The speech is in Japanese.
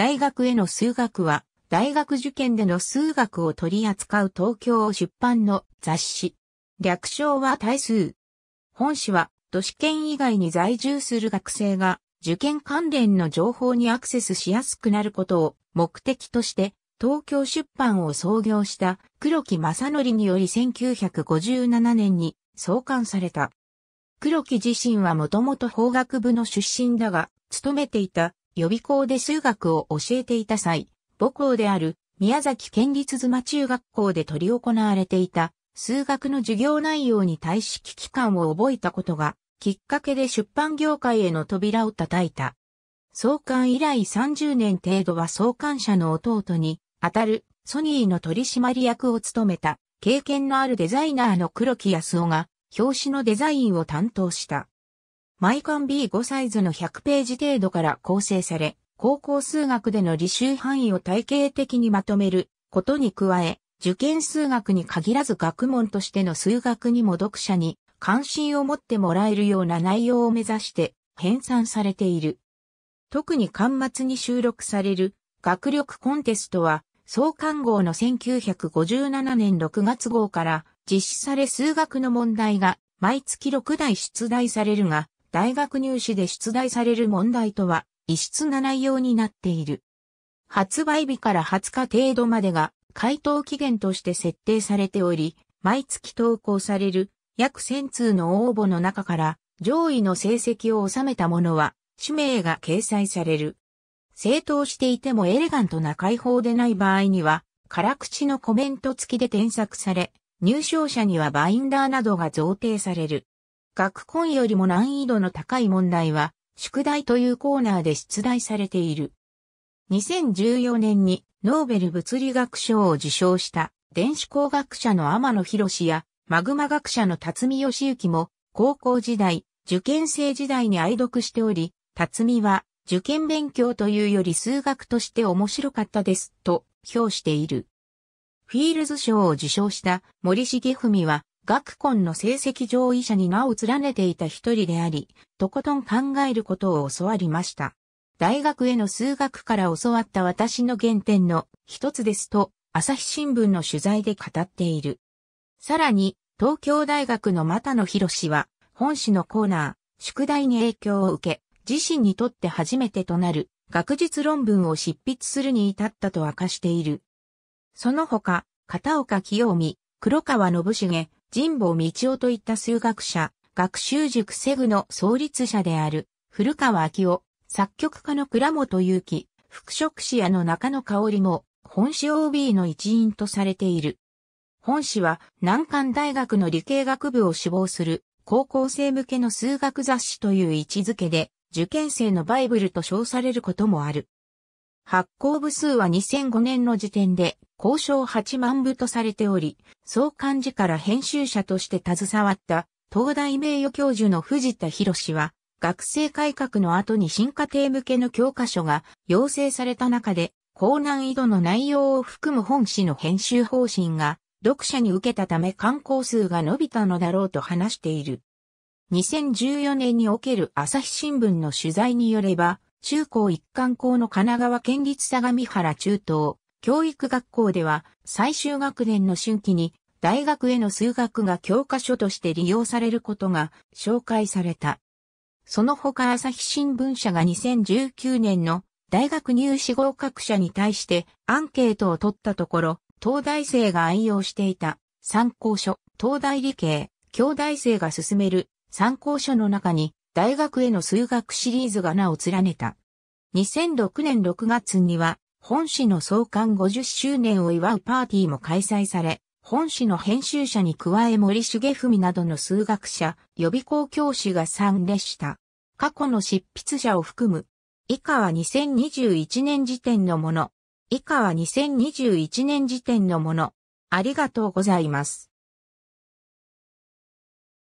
大学への数学は、大学受験での数学を取り扱う東京を出版の雑誌。略称は大数。本誌は、都市圏以外に在住する学生が、受験関連の情報にアクセスしやすくなることを目的として、東京出版を創業した黒木正則により1957年に創刊された。黒木自身はもともと法学部の出身だが、勤めていた予備校で数学を教えていた際、母校である宮崎県立妻中学校で取り行われていた数学の授業内容に対し危機感を覚えたことがきっかけで出版業界への扉を叩いた。創刊以来30年程度は創刊者の弟にあたるソニーの取締役を務めた経験のあるデザイナーの黒木康夫が表紙のデザインを担当した。毎巻 B5 サイズの100ページ程度から構成され、高校数学での履修範囲を体系的にまとめることに加え、受験数学に限らず学問としての数学にも読者に関心を持ってもらえるような内容を目指して編纂されている。特に巻末に収録される学力コンテストは、創刊号の1957年6月号から実施され数学の問題が毎月6台出題されるが、大学入試で出題される問題とは異質な内容になっている。発売日から20日程度までが回答期限として設定されており、毎月投稿される約1000通の応募の中から上位の成績を収めたものは氏名が掲載される。正当していてもエレガントな解放でない場合には、辛口のコメント付きで添削され、入賞者にはバインダーなどが贈呈される。学婚よりも難易度の高い問題は、宿題というコーナーで出題されている。2014年にノーベル物理学賞を受賞した電子工学者の天野博やマグマ学者の辰巳義行も高校時代、受験生時代に愛読しており、辰巳は受験勉強というより数学として面白かったですと評している。フィールズ賞を受賞した森重文は学婚の成績上位者に名を連ねていた一人であり、とことん考えることを教わりました。大学への数学から教わった私の原点の一つですと、朝日新聞の取材で語っている。さらに、東京大学の又野博士は、本誌のコーナー、宿題に影響を受け、自身にとって初めてとなる学術論文を執筆するに至ったと明かしている。その他、片岡清美、黒川信重、神保道夫といった数学者、学習塾セグの創立者である、古川明夫、作曲家の倉本祐樹、服飾師屋の中野香織も、本誌 OB の一員とされている。本誌は、南関大学の理系学部を志望する、高校生向けの数学雑誌という位置づけで、受験生のバイブルと称されることもある。発行部数は2005年の時点で交渉8万部とされており、総幹事から編集者として携わった東大名誉教授の藤田博士は、学生改革の後に新家庭向けの教科書が要請された中で、高難易度の内容を含む本誌の編集方針が読者に受けたため刊行数が伸びたのだろうと話している。2014年における朝日新聞の取材によれば、中高一貫校の神奈川県立相模原中等教育学校では最終学年の春季に大学への数学が教科書として利用されることが紹介された。その他朝日新聞社が2019年の大学入試合格者に対してアンケートを取ったところ、東大生が愛用していた参考書、東大理系、京大生が進める参考書の中に大学への数学シリーズが名を連ねた。2006年6月には、本誌の創刊50周年を祝うパーティーも開催され、本誌の編集者に加え森重文などの数学者、予備校教師が参列した。過去の執筆者を含む。以下は2021年時点のもの。以下は2021年時点のもの。ありがとうございます。